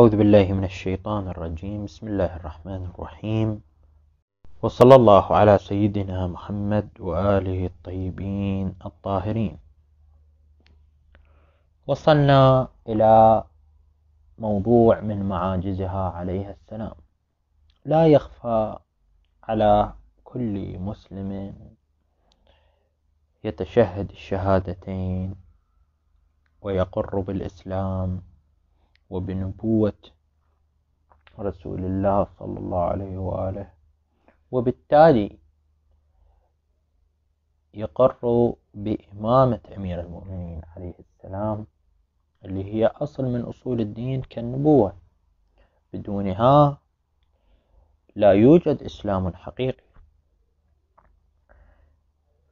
أعوذ بالله من الشيطان الرجيم بسم الله الرحمن الرحيم وصلى الله على سيدنا محمد وآله الطيبين الطاهرين وصلنا إلى موضوع من معاجزها عليها السلام لا يخفى على كل مسلم يتشهد الشهادتين ويقر بالإسلام وبنبوة رسول الله صلى الله عليه وآله وبالتالي يقر بإمامة أمير المؤمنين عليه السلام اللي هي أصل من أصول الدين كالنبوة بدونها لا يوجد إسلام حقيقي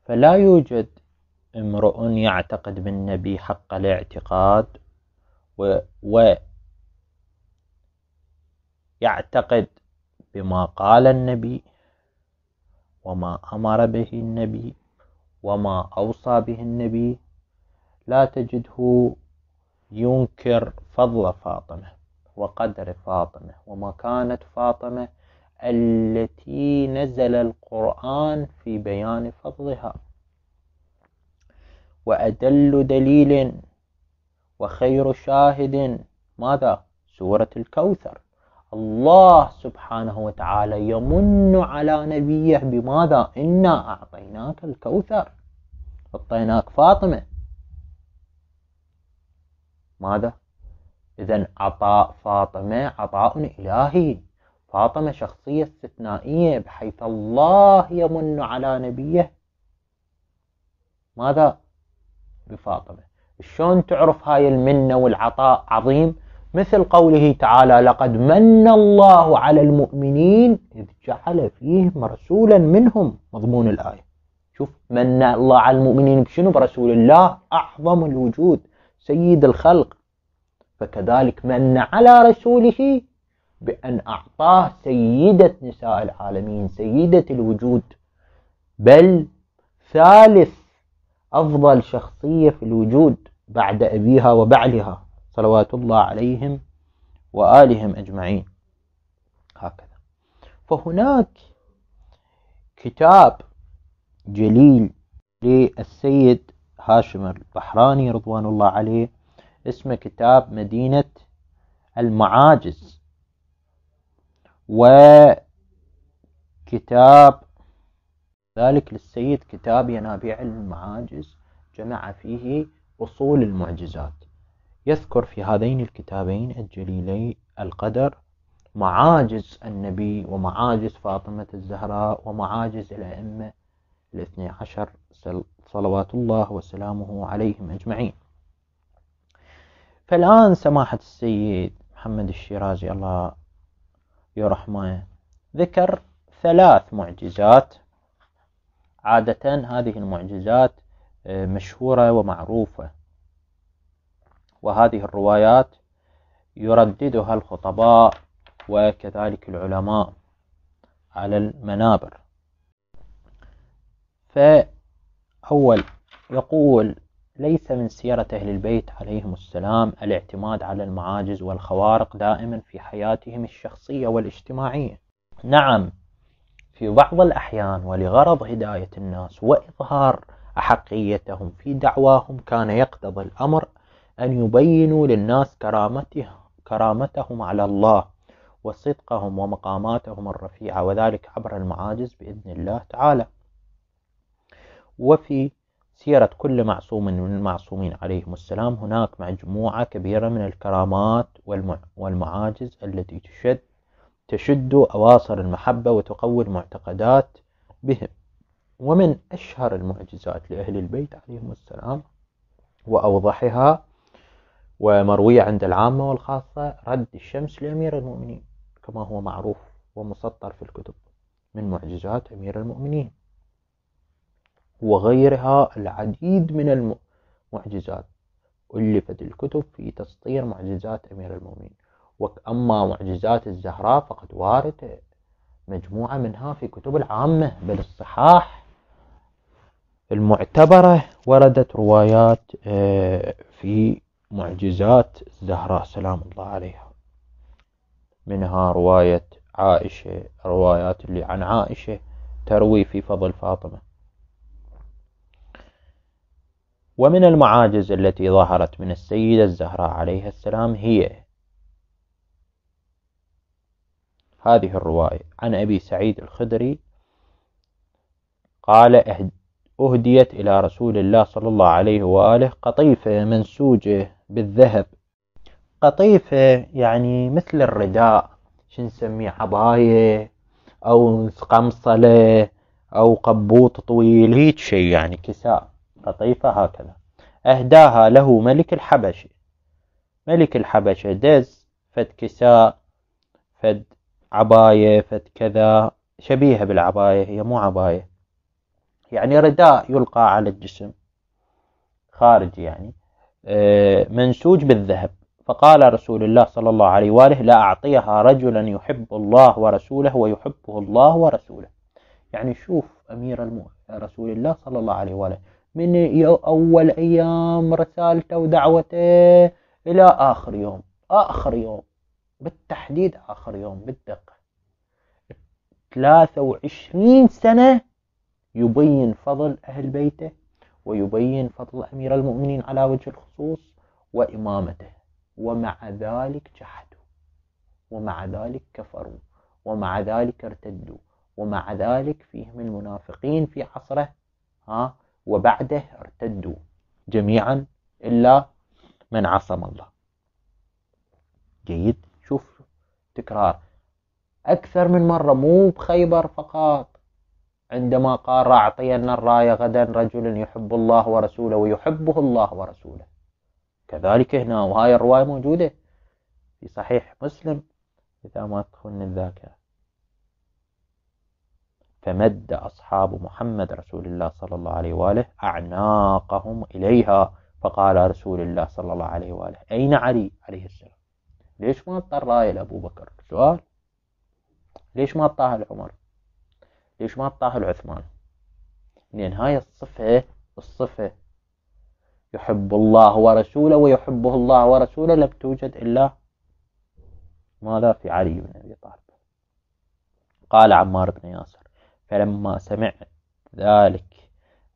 فلا يوجد امرؤ يعتقد بالنبي حق الاعتقاد و, و يعتقد بما قال النبي وما أمر به النبي وما أوصى به النبي لا تجده ينكر فضل فاطمة وقدر فاطمة ومكانة فاطمة التي نزل القرآن في بيان فضلها وأدل دليل وخير شاهد ماذا؟ سورة الكوثر الله سبحانه وتعالى يمن على نبيه بماذا إنا أعطيناك الكوثر أعطيناك فاطمة ماذا إذا عطاء فاطمة عطاء إلهي فاطمة شخصية استثنائية بحيث الله يمن على نبيه ماذا بفاطمة شلون تعرف هاي المنة والعطاء عظيم مثل قوله تعالى لقد من الله على المؤمنين إذ جعل فيهم رسولا منهم مضمون الآية شوف من الله على المؤمنين بشنو برسول الله أعظم الوجود سيد الخلق فكذلك من على رسوله بأن أعطاه سيدة نساء العالمين سيدة الوجود بل ثالث أفضل شخصية في الوجود بعد أبيها وبعلها صلوات الله عليهم وآلهم أجمعين هكذا فهناك كتاب جليل للسيد هاشم البحراني رضوان الله عليه اسمه كتاب مدينة المعاجز وكتاب ذلك للسيد كتاب ينابيع المعاجز جمع فيه أصول المعجزات يذكر في هذين الكتابين الجليلين القدر معاجز النبي ومعاجز فاطمة الزهراء ومعاجز الأئمة الاثني عشر صلوات الله وسلامه عليهم أجمعين فالآن سماحة السيد محمد الشيرازي الله يرحمه ذكر ثلاث معجزات عادة هذه المعجزات آه، مشهورة ومعروفة وهذه الروايات يرددها الخطباء وكذلك العلماء على المنابر فأول يقول ليس من سيرة أهل البيت عليهم السلام الاعتماد على المعاجز والخوارق دائما في حياتهم الشخصية والاجتماعية نعم في بعض الأحيان ولغرض هداية الناس وإظهار أحقيتهم في دعواهم كان يقتضي الأمر أن يبينوا للناس كرامته كرامتهم على الله وصدقهم ومقاماتهم الرفيعة وذلك عبر المعاجز بإذن الله تعالى وفي سيرة كل معصوم من المعصومين عليهم السلام هناك مجموعة كبيرة من الكرامات والمعاجز التي تشد تشد أواصر المحبة وتقوي المعتقدات بهم ومن أشهر المعجزات لأهل البيت عليهم السلام وأوضحها ومروية عند العامة والخاصة رد الشمس لأمير المؤمنين كما هو معروف ومسطر في الكتب من معجزات أمير المؤمنين وغيرها العديد من المعجزات ألفت الكتب في تسطير معجزات أمير المؤمنين وأما معجزات الزهراء فقد وارد مجموعة منها في كتب العامة بل الصحاح المعتبرة وردت روايات آه، في معجزات الزهراء سلام الله عليها منها رواية عائشة روايات اللي عن عائشة تروي في فضل فاطمة ومن المعاجز التي ظهرت من السيدة الزهراء عليها السلام هي هذه الرواية عن أبي سعيد الخدري قال أهديت إلى رسول الله صلى الله عليه وآله قطيفة منسوجة بالذهب قطيفة يعني مثل الرداء شو نسميه عباية أو قمصلة أو قبوط طويل هيك شيء يعني كساء قطيفة هكذا أهداها له ملك الحبشة ملك الحبشة دز فد كساء فد عباية فد كذا شبيهة بالعباية هي مو عباية يعني رداء يلقى على الجسم خارجي يعني آه، منسوج بالذهب فقال رسول الله صلى الله عليه وآله لا أعطيها رجلا يحب الله ورسوله ويحبه الله ورسوله يعني شوف أمير المؤمنين رسول الله صلى الله عليه وآله من أول أيام رسالته ودعوته إلى آخر يوم آخر يوم بالتحديد آخر يوم بالدقة 23 سنة يبين فضل أهل بيته ويبين فضل أمير المؤمنين على وجه الخصوص وإمامته ومع ذلك جحدوا ومع ذلك كفروا ومع ذلك ارتدوا ومع ذلك فيهم المنافقين في عصره ها وبعده ارتدوا جميعا إلا من عصم الله جيد شوف تكرار أكثر من مرة مو بخيبر فقط عندما قال أعطينا الراية غدا رجل يحب الله ورسوله ويحبه الله ورسوله كذلك هنا وهاي الرواية موجودة في صحيح مسلم إذا ما تخن الذاكرة فمد أصحاب محمد رسول الله صلى الله عليه وآله أعناقهم إليها فقال رسول الله صلى الله عليه وآله أين علي عليه السلام ليش ما اضطر راية لأبو بكر سؤال ليش ما اضطاها لعمر ليش ما طاه العثمان لأن هاي الصفة الصفة يحب الله ورسوله ويحبه الله ورسوله لم توجد إلا ماذا في علي بن أبي طالب قال عمار بن ياسر فلما سمعت ذلك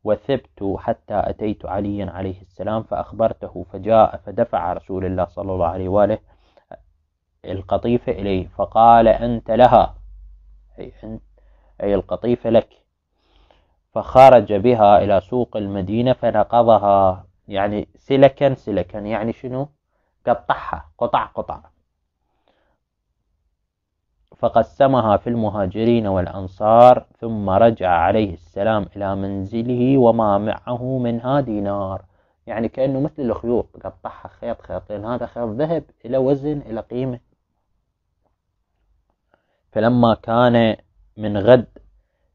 وثبت حتى أتيت عليا عليه السلام فأخبرته فجاء فدفع رسول الله صلى الله عليه وآله القطيفة إليه فقال أنت لها أي أنت أي القطيفة لك فخرج بها إلى سوق المدينة فنقضها يعني سلكا سلكا يعني شنو قطعها قطع قطع فقسمها في المهاجرين والأنصار ثم رجع عليه السلام إلى منزله وما معه منها دينار يعني كأنه مثل الخيوط قطعها خيط خيطين هذا خيط ذهب إلى وزن إلى قيمة فلما كان من غد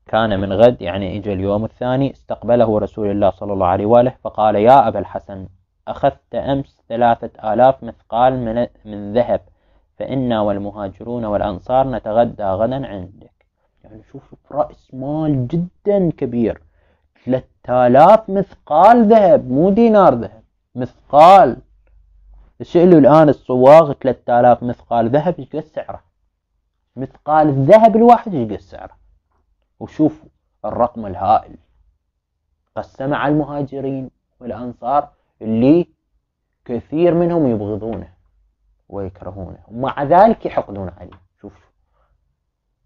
كان من غد يعني إجا اليوم الثاني استقبله رسول الله صلى الله عليه وآله فقال يا أبا الحسن أخذت أمس ثلاثة آلاف مثقال من, من ذهب فإنا والمهاجرون والأنصار نتغدى غدا عندك يعني شوف رأس مال جدا كبير 3000 مثقال ذهب مو دينار ذهب مثقال سألوا الآن الصواغ 3000 مثقال ذهب ايش سعره مثقال الذهب الواحد ايش قد سعره وشوفوا الرقم الهائل قسم على المهاجرين والأنصار اللي كثير منهم يبغضونه ويكرهونه ومع ذلك يحقدون عليه شوف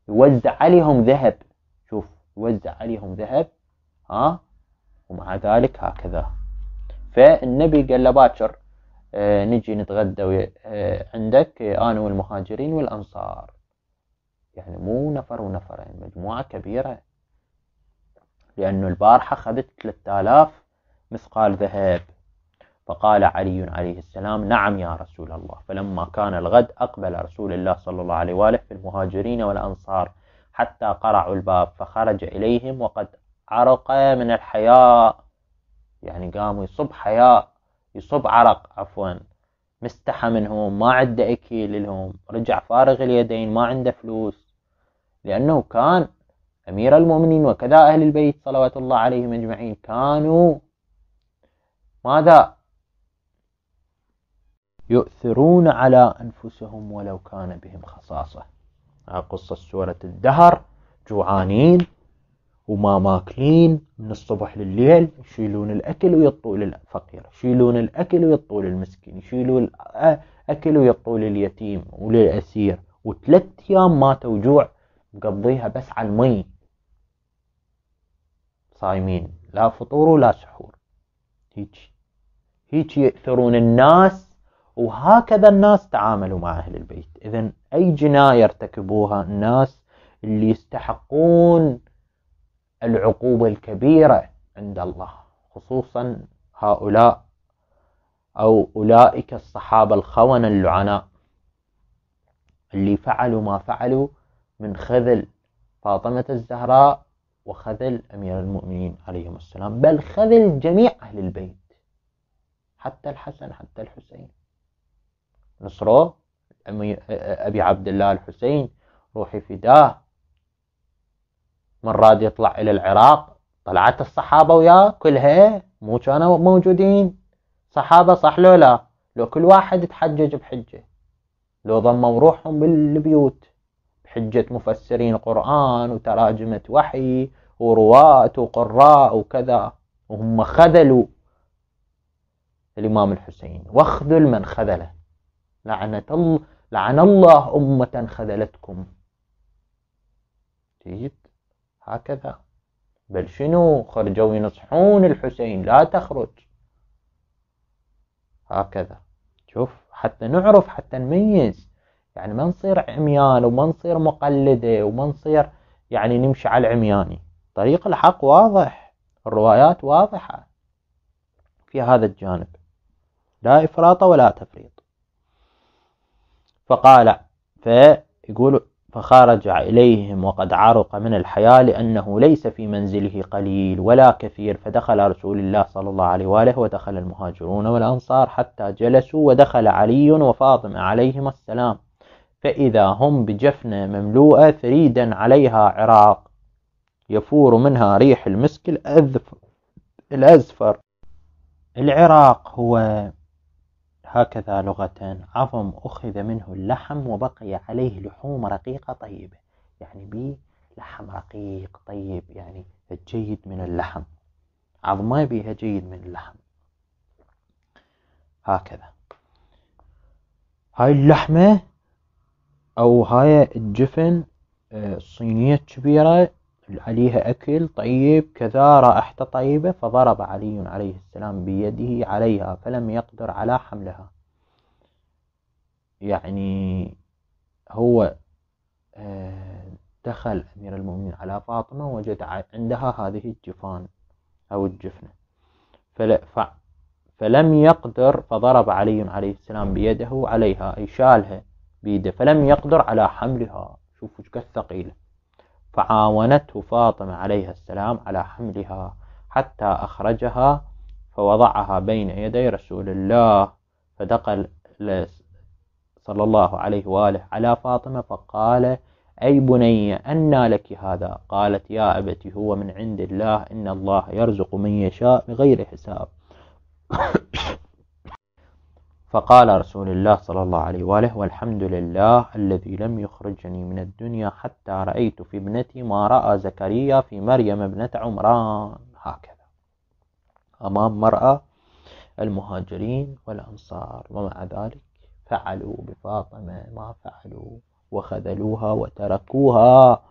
يوزع عليهم ذهب شوف يوزع عليهم ذهب ها ومع ذلك هكذا فالنبي قال له باكر آه نجي نتغدى آه عندك آه انا والمهاجرين والانصار يعني مو نفر ونفر يعني مجموعة كبيرة لأنه البارحة خذت 3000 مثقال ذهب فقال علي عليه السلام نعم يا رسول الله فلما كان الغد أقبل رسول الله صلى الله عليه وآله في المهاجرين والأنصار حتى قرعوا الباب فخرج إليهم وقد عرق من الحياء يعني قام يصب حياء يصب عرق عفوا مستحى منهم ما عنده أكل لهم رجع فارغ اليدين ما عنده فلوس لأنه كان أمير المؤمنين وكذا أهل البيت صلوات الله عليهم أجمعين كانوا ماذا يؤثرون على أنفسهم ولو كان بهم خصاصة آه، قصة سورة الدهر جوعانين وما ماكلين من الصبح لليل يشيلون الأكل ويطوا للفقير يشيلون الأكل ويطوا للمسكين يشيلون الأكل ويطوا لليتيم وللأسير وثلاث أيام ماتوا جوع مقضيها بس عن مي صايمين لا فطور ولا سحور هيك هيك يأثرون الناس وهكذا الناس تعاملوا مع أهل البيت إذا أي جناية ارتكبوها الناس اللي يستحقون العقوبة الكبيرة عند الله خصوصا هؤلاء أو أولئك الصحابة الخونة اللعناء اللي فعلوا ما فعلوا من خذل فاطمة الزهراء وخذل أمير المؤمنين عليهم السلام بل خذل جميع أهل البيت حتى الحسن حتى الحسين نصره أبي عبد الله الحسين روحي فداه من راد يطلع إلى العراق طلعت الصحابة وياه كلها مو كانوا موجودين صحابة صح لو لا لو كل واحد تحجج بحجة لو ضموا روحهم بالبيوت حجة مفسرين قرآن وتراجمة وحي ورواة وقراء وكذا وهم خذلوا الإمام الحسين واخذل من خذله لعنة الله لعن الله أمة خذلتكم جيد هكذا بل شنو خرجوا ينصحون الحسين لا تخرج هكذا شوف حتى نعرف حتى نميز يعني ما نصير عميان وما نصير مقلدة وما نصير يعني نمشي على العمياني طريق الحق واضح الروايات واضحة في هذا الجانب لا إفراط ولا تفريط فقال فيقول فخرج إليهم وقد عرق من الحياة لأنه ليس في منزله قليل ولا كثير فدخل رسول الله صلى الله عليه وآله ودخل المهاجرون والأنصار حتى جلسوا ودخل علي وفاطمة عليهما السلام فإذا هم بجفنة مملوءة ثريدا عليها عراق يفور منها ريح المسك الأزفر العراق هو هكذا لغة عظم أخذ منه اللحم وبقي عليه لحوم رقيقة طيبة يعني بي لحم رقيق طيب يعني جيد من اللحم عظم ما بيها جيد من اللحم هكذا هاي اللحمة او هاي الجفن آه، صينية كبيرة عليها أكل طيب كذا رائحته طيبة فضرب علي عليه السلام بيده عليها فلم يقدر على حملها يعني هو آه، دخل أمير المؤمنين على فاطمة وجد عندها هذه الجفان أو الجفنة فلم يقدر فضرب علي عليه السلام بيده عليها أي شالها بيده فلم يقدر على حملها شوفوا قد ثقيلة فعاونته فاطمة عليها السلام على حملها حتى أخرجها فوضعها بين يدي رسول الله فدخل صلى الله عليه وآله على فاطمة فقال أي بني أنى لك هذا قالت يا أبتي هو من عند الله إن الله يرزق من يشاء بغير حساب فقال رسول الله صلى الله عليه وآله والحمد لله الذي لم يخرجني من الدنيا حتى رأيت في ابنتي ما رأى زكريا في مريم ابنة عمران هكذا أمام مرأة المهاجرين والأنصار ومع ذلك فعلوا بفاطمة ما فعلوا وخذلوها وتركوها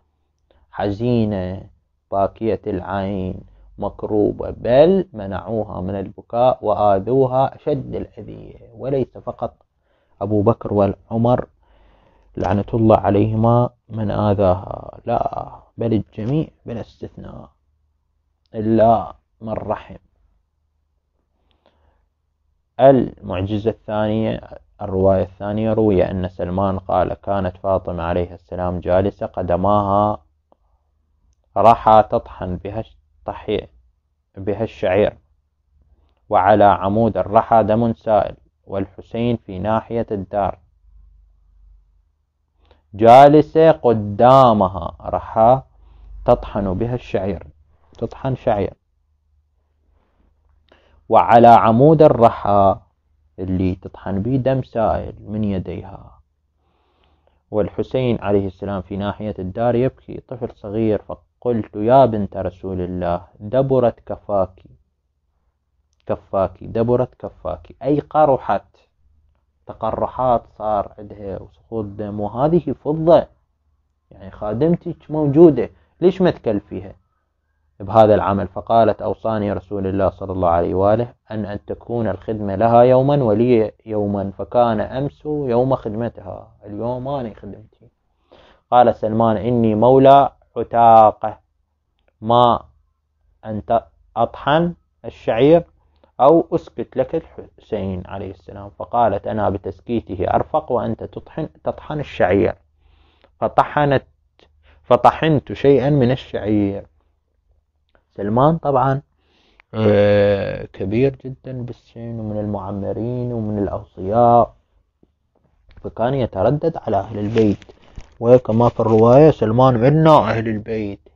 حزينة باكية العين مكروبة بل منعوها من البكاء وآذوها أشد الأذية وليس فقط أبو بكر والعمر لعنة الله عليهما من آذاها لا بل الجميع بلا استثناء إلا من رحم المعجزة الثانية الرواية الثانية روي أن سلمان قال كانت فاطمة عليه السلام جالسة قدماها رحى تطحن بها الطحي بهالشعير وعلى عمود الرحى دم سائل والحسين في ناحية الدار جالسة قدامها رحى تطحن بها الشعير تطحن شعير وعلى عمود الرحى اللي تطحن به دم سائل من يديها والحسين عليه السلام في ناحية الدار يبكي طفل صغير فقط قلت يا بنت رسول الله دبرت كفاك كفاك دبرت كفاك أي قرحت تقرحات صار عندها وسقوط دم وهذه فضة يعني خادمتك موجودة ليش ما تكلفيها بهذا العمل فقالت أوصاني رسول الله صلى الله عليه وآله أن أن تكون الخدمة لها يوما ولي يوما فكان أمس يوم خدمتها اليوم أنا خدمتي قال سلمان إني مولى عتاقة ما أنت أطحن الشعير أو أسكت لك الحسين عليه السلام فقالت أنا بتسكيته أرفق وأنت تطحن, تطحن الشعير فطحنت فطحنت شيئا من الشعير سلمان طبعا آه. آه، كبير جدا بالسن ومن المعمرين ومن الأوصياء فكان يتردد على أهل البيت وكما في الرواية سلمان منا أهل البيت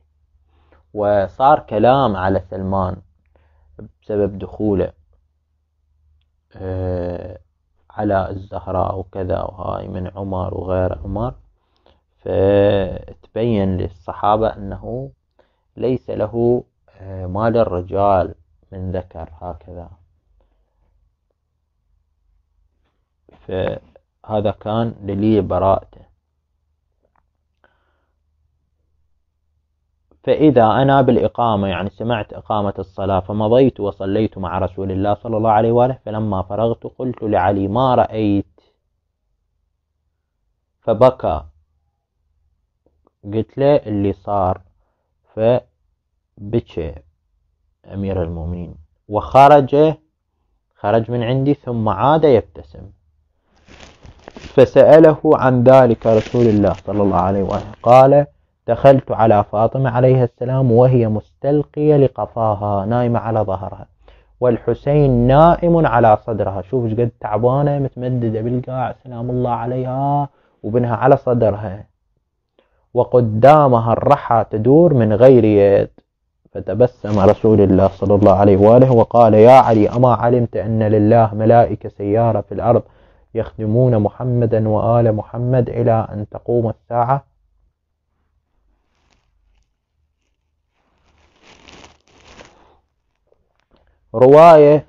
وصار كلام على سلمان بسبب دخوله آه، على الزهراء وكذا وهاي من عمر وغير عمر فتبين للصحابة أنه ليس له آه، مال الرجال من ذكر هكذا فهذا كان دليل براءته فإذا أنا بالإقامة يعني سمعت إقامة الصلاة فمضيت وصليت مع رسول الله صلى الله عليه وآله فلما فرغت قلت لعلي ما رأيت فبكى قلت له اللي صار فبكى أمير المؤمنين وخرج خرج من عندي ثم عاد يبتسم فسأله عن ذلك رسول الله صلى الله عليه وآله قال دخلت على فاطمة عليها السلام وهي مستلقية لقفاها نايمة على ظهرها والحسين نائم على صدرها شوف قد تعبانة متمددة بالقاع سلام الله عليها وبنها على صدرها وقدامها الرحى تدور من غير يد فتبسم رسول الله صلى الله عليه وآله وقال يا علي أما علمت أن لله ملائكة سيارة في الأرض يخدمون محمدا وآل محمد إلى أن تقوم الساعة رواية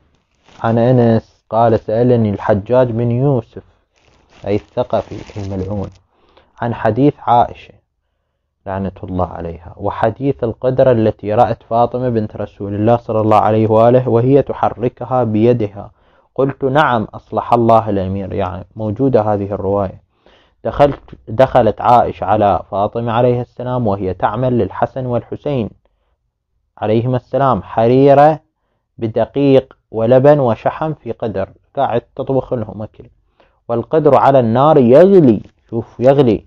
عن أنس قال سألني الحجاج بن يوسف أي الثقفي الملعون عن حديث عائشة لعنة الله عليها وحديث القدرة التي رأت فاطمة بنت رسول الله صلى الله عليه وآله وهي تحركها بيدها قلت نعم أصلح الله الأمير يعني موجودة هذه الرواية دخلت دخلت عائشة على فاطمة عليه السلام وهي تعمل للحسن والحسين عليهما السلام حريرة بدقيق ولبن وشحم في قدر قاعد تطبخ لهم أكل والقدر على النار يغلي شوف يغلي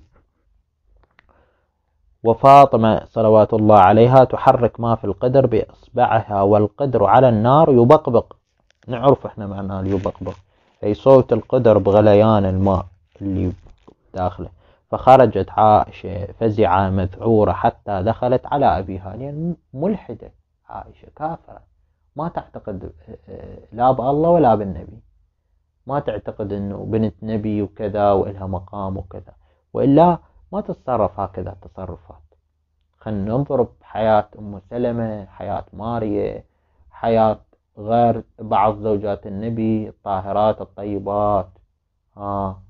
وفاطمة صلوات الله عليها تحرك ما في القدر بإصبعها والقدر على النار يبقبق نعرف احنا معناه يبقبق أي صوت القدر بغليان الماء اللي داخله فخرجت عائشة فزعة مذعورة حتى دخلت على أبيها لأن يعني ملحدة عائشة كافرة ما تعتقد لا بالله ولا بالنبي ما تعتقد انه بنت نبي وكذا والها مقام وكذا والا ما تتصرف هكذا التصرفات خلينا ننظر بحياة ام سلمة حياة ماريا حياة غير بعض زوجات النبي الطاهرات الطيبات آه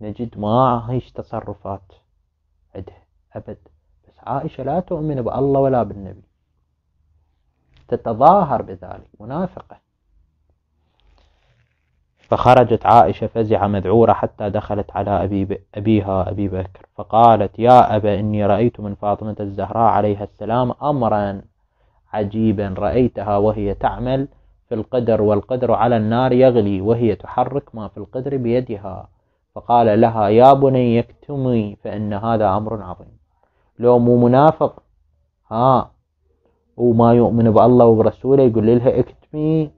نجد ما هيش تصرفات عده أبد بس عائشة لا تؤمن بالله ولا بالنبي تتظاهر بذلك منافقة فخرجت عائشة فزعة مذعورة حتى دخلت على أبي أبيها أبي بكر فقالت يا أبا إني رأيت من فاطمة الزهراء عليها السلام أمرا عجيبا رأيتها وهي تعمل في القدر والقدر على النار يغلي وهي تحرك ما في القدر بيدها فقال لها يا بني اكتمي فإن هذا أمر عظيم لو مو منافق ها وما يؤمن بالله وبرسوله يقول لها اكتمي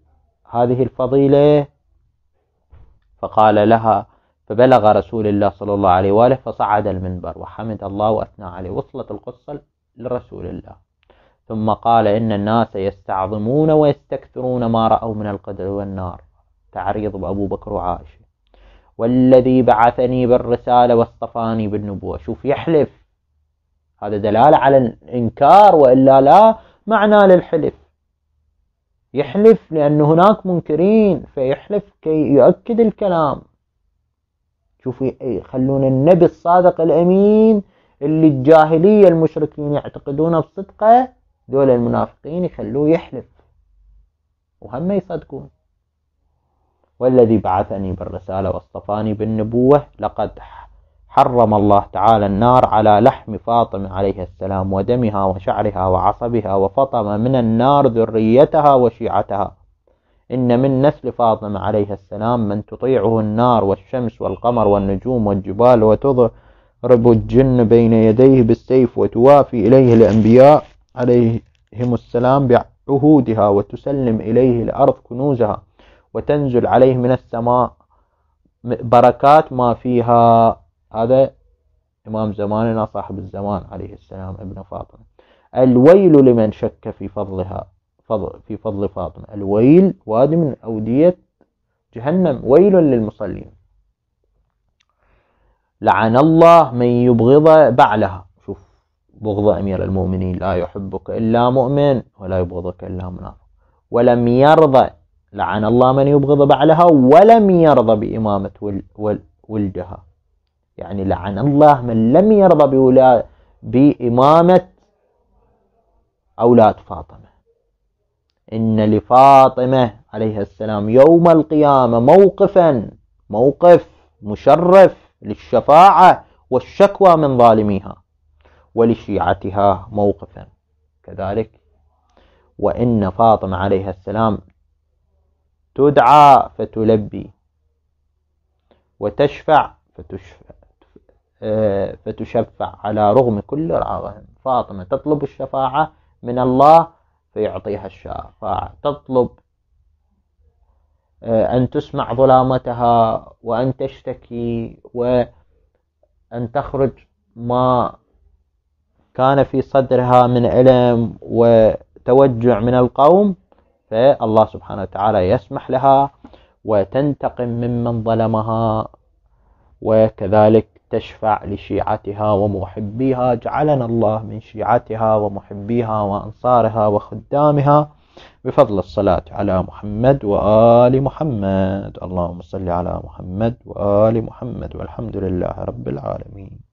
هذه الفضيلة فقال لها فبلغ رسول الله صلى الله عليه وآله فصعد المنبر وحمد الله وأثنى عليه وصلت القصة لرسول الله ثم قال إن الناس يستعظمون ويستكثرون ما رأوا من القدر والنار تعريض بأبو بكر وعائشة والذي بعثني بالرسالة واصطفاني بالنبوة شوف يحلف هذا دلالة على الإنكار وإلا لا معنى للحلف يحلف لأن هناك منكرين فيحلف كي يؤكد الكلام شوفوا إيه، يخلون النبي الصادق الأمين اللي الجاهلية المشركين يعتقدون بصدقه دول المنافقين يخلوه يحلف وهم يصدقون والذي بعثني بالرسالة واصطفاني بالنبوة لقد حرم الله تعالى النار على لحم فاطمة عليه السلام ودمها وشعرها وعصبها وفطم من النار ذريتها وشيعتها إن من نسل فاطمة عليه السلام من تطيعه النار والشمس والقمر والنجوم والجبال وتضرب الجن بين يديه بالسيف وتوافي إليه الأنبياء عليهم السلام بعهودها وتسلم إليه الأرض كنوزها وتنزل عليه من السماء بركات ما فيها هذا إمام زماننا صاحب الزمان عليه السلام ابن فاطمة الويل لمن شك في فضلها فضل في فضل فاطمة الويل وادي من أودية جهنم ويل للمصلين لعن الله من يبغض بعلها شوف بغض أمير المؤمنين لا يحبك إلا مؤمن ولا يبغضك إلا منافق ولم يرضى لعن الله من يبغض بعلها ولم يرضى بإمامة ولدها يعني لعن الله من لم يرضى بولا بإمامة أولاد فاطمة إن لفاطمة عليه السلام يوم القيامة موقفا موقف مشرف للشفاعة والشكوى من ظالميها ولشيعتها موقفا كذلك وإن فاطمة عليه السلام تدعى فتلبي وتشفع فتشفع آه، فتشفع على رغم كل رغم فاطمة تطلب الشفاعة من الله فيعطيها الشفاعة تطلب آه، أن تسمع ظلامتها وأن تشتكي وأن تخرج ما كان في صدرها من ألم وتوجع من القوم فالله سبحانه وتعالى يسمح لها وتنتقم ممن ظلمها وكذلك تشفع لشيعتها ومحبيها جعلنا الله من شيعتها ومحبيها وأنصارها وخدامها بفضل الصلاة على محمد وآل محمد اللهم صل على محمد وآل محمد والحمد لله رب العالمين